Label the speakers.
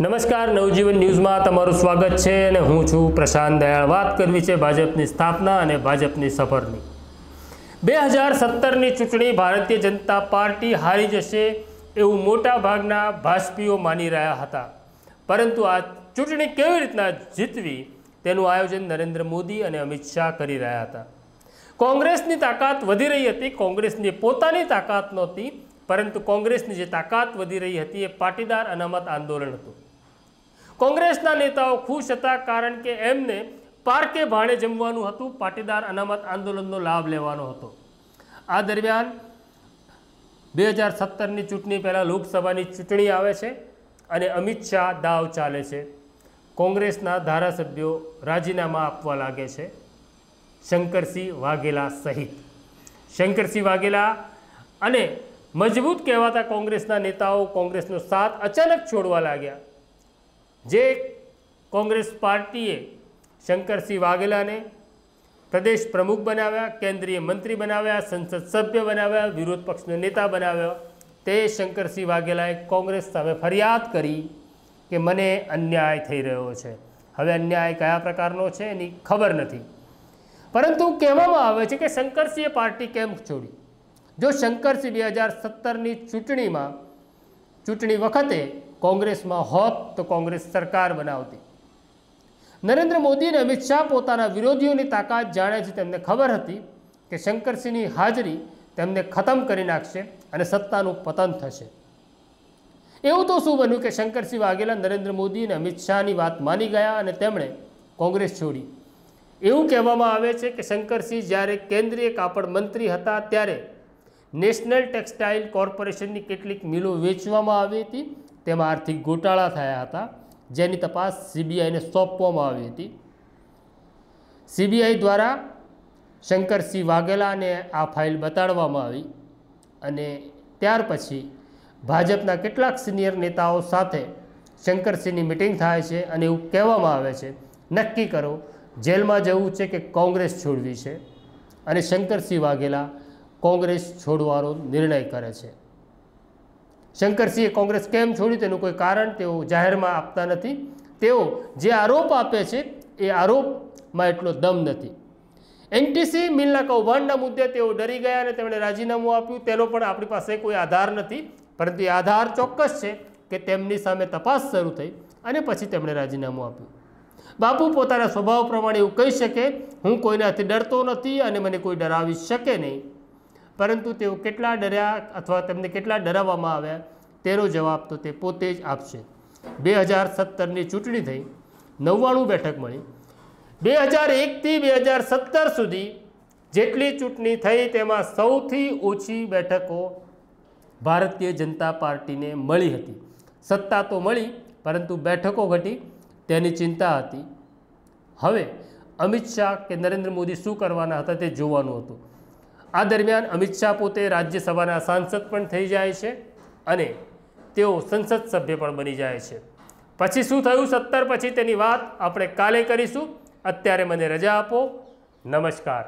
Speaker 1: નમસ્કાર નવજીવન ન્યૂઝમાં તમારું સ્વાગત છે અને હું છું પ્રશાંત દયાળ વાત કરવી છે ભાજપની સ્થાપના અને ભાજપની સફરની બે હજાર સત્તરની ચૂંટણી ભારતીય જનતા પાર્ટી હારી જશે એવું મોટાભાગના ભાજપીઓ માની રહ્યા હતા પરંતુ આ ચૂંટણી કેવી રીતના જીતવી તેનું આયોજન નરેન્દ્ર મોદી અને અમિત શાહ કરી રહ્યા હતા કોંગ્રેસની તાકાત વધી રહી હતી કોંગ્રેસની પોતાની તાકાત નહોતી પરંતુ કોંગ્રેસની જે તાકાત વધી રહી હતી એ પાટીદાર અનામત આંદોલન હતું કોંગ્રેસના નેતાઓ ખુશ હતા કારણ કે એમને પાર્કે ભાણે જમવાનું હતું પાટીદાર અનામત આંદોલનનો લાભ લેવાનો હતો આ દરમિયાન બે હજાર સત્તરની ચૂંટણી પહેલાં લોકસભાની ચૂંટણી આવે છે અને અમિત શાહ દાવ ચાલે છે કોંગ્રેસના ધારાસભ્યો રાજીનામા આપવા લાગે છે શંકરસિંહ વાઘેલા સહિત શંકરસિંહ વાઘેલા અને મજબૂત કહેવાતા કોંગ્રેસના નેતાઓ કોંગ્રેસનો સાથ અચાનક છોડવા લાગ્યા જે કોંગ્રેસ પાર્ટીએ શંકરસિંહ વાઘેલાને પ્રદેશ પ્રમુખ બનાવ્યા કેન્દ્રીય મંત્રી બનાવ્યા સંસદ સભ્ય બનાવ્યા વિરોધ પક્ષનો નેતા બનાવ્યો તે શંકરસિંહ વાઘેલાએ કોંગ્રેસ સામે ફરિયાદ કરી કે મને અન્યાય થઈ રહ્યો છે હવે અન્યાય કયા પ્રકારનો છે એની ખબર નથી પરંતુ કહેવામાં આવે છે કે શંકરસિંહે પાર્ટી કેમ છોડી જો શંકરસિંહ બે હજાર સત્તરની ચૂંટણીમાં ચૂંટણી વખતે કોંગ્રેસમાં હોત તો કોંગ્રેસ સરકાર બનાવતી નરેન્દ્ર મોદી અને અમિત શાહ પોતાના વિરોધીઓની તાકાત જાણે છે તેમને ખબર હતી કે શંકરસિંહની હાજરી તેમને ખતમ કરી નાખશે અને સત્તાનું પતન થશે એવું તો શું બન્યું કે શંકરસિંહ વાઘેલા નરેન્દ્ર મોદી અને અમિત શાહની વાત માની ગયા અને તેમણે કોંગ્રેસ છોડી એવું કહેવામાં આવે છે કે શંકરસિંહ જ્યારે કેન્દ્રીય કાપડ મંત્રી હતા ત્યારે નેશનલ ટેક્સટાઇલ કોર્પોરેશનની કેટલીક મિલો વેચવામાં આવી હતી તેમાં આર્થિક ગોટાળા થયા હતા જેની તપાસ સીબીઆઈને સોંપવામાં આવી હતી સીબીઆઈ દ્વારા શંકરસિંહ વાઘેલાને આ ફાઇલ બતાડવામાં આવી અને ત્યાર પછી ભાજપના કેટલાક સિનિયર નેતાઓ સાથે શંકરસિંહની મિટિંગ થાય છે અને એવું કહેવામાં આવે છે નક્કી કરો જેલમાં જવું છે કે કોંગ્રેસ છોડવી છે અને શંકરસિંહ વાઘેલા કોંગ્રેસ છોડવાનો નિર્ણય કરે છે શંકરસિંહે કોંગ્રેસ કેમ છોડ્યું તેનું કોઈ કારણ તેઓ જાહેરમાં આપતા નથી તેઓ જે આરોપ આપે છે એ આરોપમાં એટલો દમ નથી એનટીસી મિલના કૌભાંડના મુદ્દે તેઓ ડરી ગયા અને તેમણે રાજીનામું આપ્યું તેનો પણ આપણી પાસે કોઈ આધાર નથી પરંતુ એ આધાર ચોક્કસ છે કે તેમની સામે તપાસ શરૂ થઈ અને પછી તેમણે રાજીનામું આપ્યું બાપુ પોતાના સ્વભાવ પ્રમાણે એવું કહી શકે હું કોઈનાથી ડરતો નથી અને મને કોઈ ડરાવી શકે નહીં પરંતુ તેઓ કેટલા ડર્યા અથવા તેમને કેટલા ડરાવવામાં આવ્યા તેનો જવાબ તો તે પોતે જ આપશે બે હજાર સત્તરની ચૂંટણી થઈ નવ્વાણું બેઠક મળી બે હજાર એકથી બે હજાર સત્તર સુધી જેટલી ચૂંટણી થઈ તેમાં સૌથી ઓછી બેઠકો ભારતીય જનતા પાર્ટીને મળી હતી સત્તા તો મળી પરંતુ બેઠકો ઘટી તેની ચિંતા હતી હવે અમિત શાહ કે નરેન્દ્ર મોદી શું કરવાના હતા તે જોવાનું હતું આ દરમિયાન અમિત શાહ પોતે રાજ્યસભાના સાંસદ પણ થઈ જાય છે અને તેઓ સંસદ સભ્ય પણ બની જાય છે પછી શું થયું સત્તર પછી તેની વાત આપણે કાલે કરીશું અત્યારે મને રજા આપો નમસ્કાર